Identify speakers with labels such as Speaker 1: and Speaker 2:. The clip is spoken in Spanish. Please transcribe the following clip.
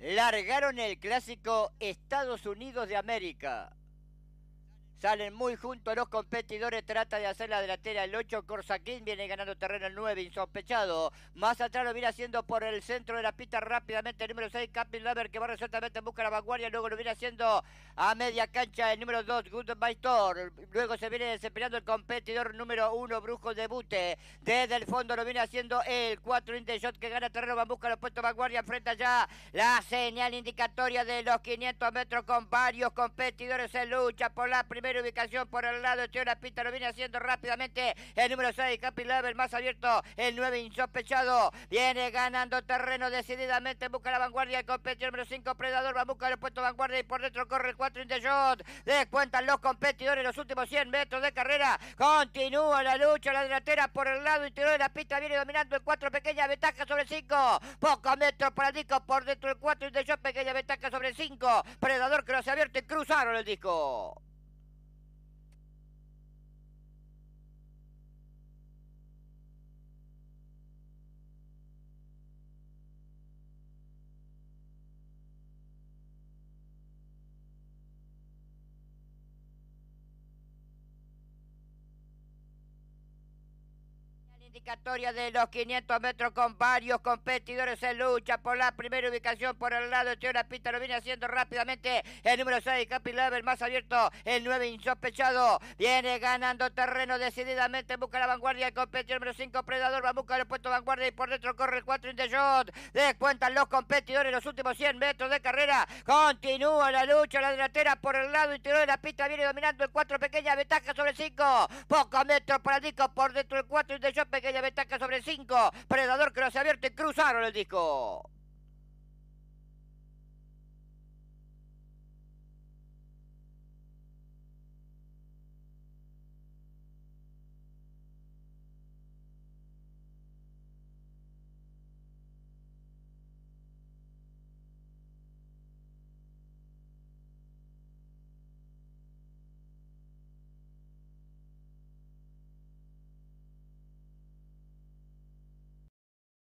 Speaker 1: largaron el clásico Estados Unidos de América. Salen muy juntos, los competidores, trata de hacer la delantera el 8, Corsaquín viene ganando terreno el 9, insospechado. Más atrás lo viene haciendo por el centro de la pista rápidamente el número 6, Captain que va resueltamente en busca de la vanguardia, luego lo viene haciendo a media cancha el número 2, Goodbye Luego se viene desempeñando el competidor número 1, Brujo Debute. Desde el fondo lo viene haciendo el 4, Shot que gana terreno, va en busca los puestos vanguardia, enfrenta ya la señal indicatoria de los 500 metros con varios competidores en lucha por la primera primera ubicación por el lado de la pista. lo viene haciendo rápidamente. El número 6, capi más abierto, el 9 insospechado. Viene ganando terreno decididamente, busca la vanguardia, el competidor número 5, Predador, va a buscar el puesto vanguardia y por dentro corre el 4 in the shot. Descuentan los competidores los últimos 100 metros de carrera. Continúa la lucha, la delantera por el lado interior de la pista viene dominando el 4, pequeña ventaja sobre el 5. Pocos metros para disco. por dentro el 4 in shot, pequeña ventaja sobre el 5. Predador que no se abierto y cruzaron el disco. Indicatoria de los 500 metros con varios competidores en lucha por la primera ubicación por el lado de la pista lo viene haciendo rápidamente el número 6 Capi ...el más abierto el 9 insospechado viene ganando terreno decididamente busca la vanguardia el competidor número 5 Predador va a buscar el puesto vanguardia y por dentro corre el 4 in shot descuentan los competidores los últimos 100 metros de carrera continúa la lucha la delantera por el lado interior de la pista viene dominando el 4 pequeña ventaja sobre el 5 pocos metros para el por dentro el 4 in shot pequeña ventaja sobre 5. Predador que no se abierto y cruzaron el disco.